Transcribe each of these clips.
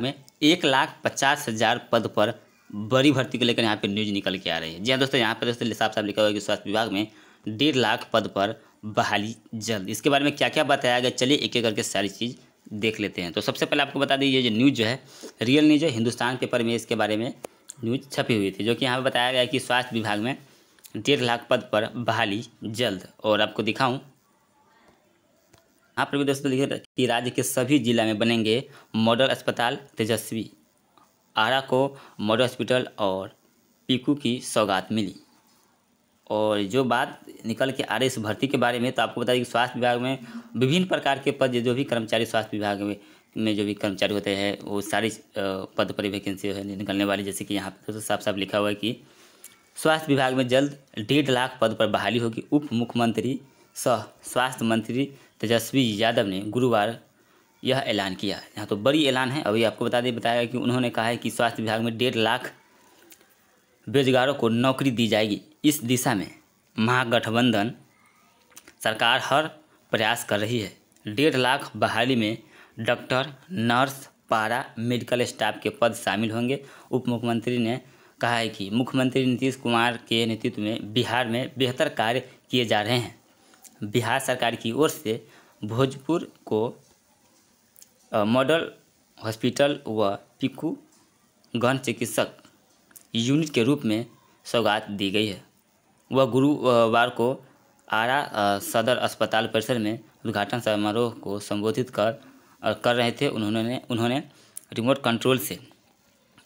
में एक लाख पचास हज़ार पद पर बड़ी भर्ती को लेकर यहाँ पे न्यूज निकल के आ रही है जी हाँ दोस्तों यहाँ पे दोस्तों साफ साफ लिखा हुआ है कि स्वास्थ्य विभाग में डेढ़ लाख पद पर बहाली जल्द इसके बारे में क्या क्या बताया गया चलिए एक एक करके सारी चीज़ देख लेते हैं तो सबसे पहले आपको बता दीजिए जो न्यूज़ जो है रियल न्यूज़ है हिंदुस्तान पेपर में इसके बारे में न्यूज छपी हुई थी जो कि यहाँ पर बताया गया कि स्वास्थ्य विभाग में डेढ़ लाख पद पर बहाली जल्द और आपको दिखाऊँ आप लोग दोस्तों लिखे कि राज्य के सभी जिला में बनेंगे मॉडल अस्पताल तेजस्वी आरा को मॉडल हॉस्पिटल और पीकू की सौगात मिली और जो बात निकल के आ रही इस भर्ती के बारे में तो आपको बता दें कि स्वास्थ्य विभाग में विभिन्न प्रकार के पद जो भी कर्मचारी स्वास्थ्य विभाग में में जो भी कर्मचारी होते हैं वो सारी पद पर वैकेंसी है निकलने वाली जैसे कि यहाँ पर तो साफ साफ लिखा हुआ है कि स्वास्थ्य विभाग में जल्द डेढ़ लाख पद पर बहाली होगी उप मुख्यमंत्री सह स्वास्थ्य मंत्री तेजस्वी यादव ने गुरुवार यह ऐलान किया है यहाँ तो बड़ी ऐलान है अभी आपको बता दें बताया कि उन्होंने कहा है कि स्वास्थ्य विभाग में डेढ़ लाख बेरोजगारों को नौकरी दी जाएगी इस दिशा में महागठबंधन सरकार हर प्रयास कर रही है डेढ़ लाख बहाली में doctor nurse paramedical staff के पद शामिल होंगे उप मुख्यमंत्री ने कहा है कि मुख्यमंत्री नीतीश कुमार के नेतृत्व में बिहार में बेहतर कार्य किए जा रहे हैं बिहार सरकार की ओर से भोजपुर को मॉडल हॉस्पिटल व पिकू गण चिकित्सक यूनिट के रूप में सौगात दी गई है वह गुरुवार को आरा सदर अस्पताल परिसर में उद्घाटन समारोह को संबोधित कर कर रहे थे उन्होंने उन्होंने रिमोट कंट्रोल से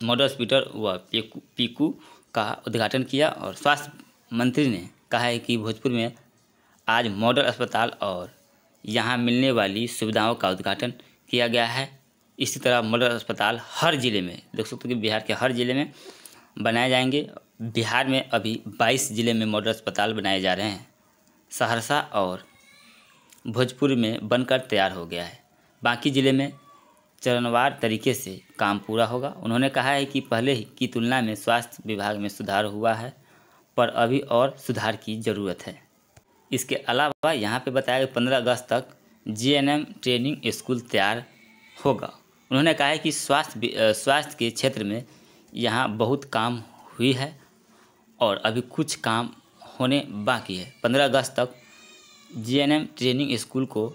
मॉडल हॉस्पिटल व पिकू पीकू का उद्घाटन किया और स्वास्थ्य मंत्री ने कहा है कि भोजपुर में आज मॉडल अस्पताल और यहाँ मिलने वाली सुविधाओं का उद्घाटन किया गया है इसी तरह मॉडल अस्पताल हर ज़िले में देख सकते हो कि बिहार के हर ज़िले में बनाए जाएंगे बिहार में अभी 22 ज़िले में मॉडल अस्पताल बनाए जा रहे हैं सहरसा और भोजपुर में बनकर तैयार हो गया है बाकी ज़िले में चरणवार तरीके से काम पूरा होगा उन्होंने कहा है कि पहले की तुलना में स्वास्थ्य विभाग में सुधार हुआ है पर अभी और सुधार की ज़रूरत है इसके अलावा यहाँ पे बताया कि पंद्रह अगस्त तक जीएनएम ट्रेनिंग स्कूल तैयार होगा उन्होंने कहा है कि स्वास्थ्य स्वास्थ्य के क्षेत्र में यहाँ बहुत काम हुई है और अभी कुछ काम होने बाकी है पंद्रह अगस्त तक जीएनएम ट्रेनिंग स्कूल को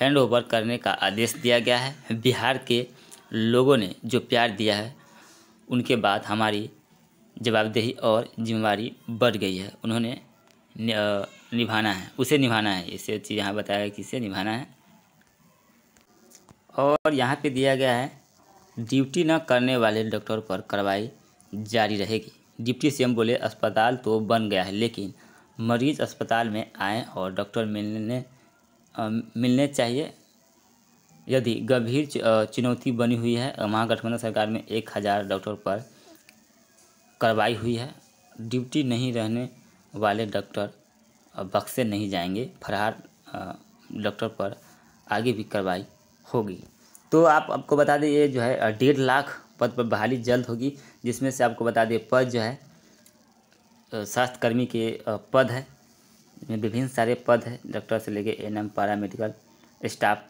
हैंड ओवर करने का आदेश दिया गया है बिहार के लोगों ने जो प्यार दिया है उनके बाद हमारी जवाबदेही और जिम्मेवारी बढ़ गई है उन्होंने निभाना है उसे निभाना है इसे चीज़ यहाँ बताया कि इसे निभाना है और यहाँ पे दिया गया है ड्यूटी न करने वाले डॉक्टर पर कार्रवाई जारी रहेगी डिप्टी सीएम बोले अस्पताल तो बन गया है लेकिन मरीज अस्पताल में आए और डॉक्टर मिलने आ, मिलने चाहिए यदि गंभीर चुनौती बनी हुई है महागठबंधन सरकार में एक हज़ार डॉक्टर पर कार्रवाई हुई है ड्यूटी नहीं रहने वाले डॉक्टर बक्से नहीं जाएंगे फरहार डॉक्टर पर आगे भी कार्रवाई होगी तो आप आपको बता दें ये जो है डेढ़ लाख पद पर बहाली जल्द होगी जिसमें से आपको बता दें पद जो है स्वास्थ्यकर्मी के पद है विभिन्न सारे पद हैं डॉक्टर से लेके N M paramedical staff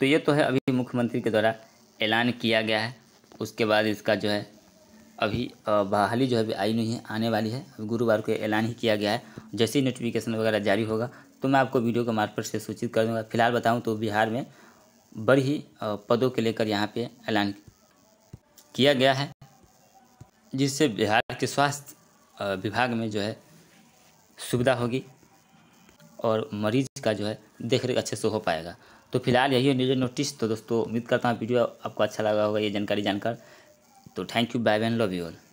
तो ये तो है अभी मुख्यमंत्री के द्वारा ऐलान किया गया है उसके बाद इसका जो है अभी बहाली जो है अभी आई नहीं है आने वाली है अभी गुरुवार को ऐलान ही किया गया है जैसे ही नोटिफिकेशन वगैरह जारी होगा तो मैं आपको वीडियो के मार्फत से सूचित कर दूँगा फिलहाल बताऊँ तो बिहार में बड़ी ही पदों के लेकर यहाँ पे ऐलान किया गया है जिससे बिहार के स्वास्थ्य विभाग में जो है सुविधा होगी और मरीज का जो है देख रेख अच्छे से हो पाएगा तो फिलहाल यही है नोटिस तो दोस्तों उम्मीद करता हूँ वीडियो आपको अच्छा लगा होगा ये जानकारी जानकर तो thank you bye and love you all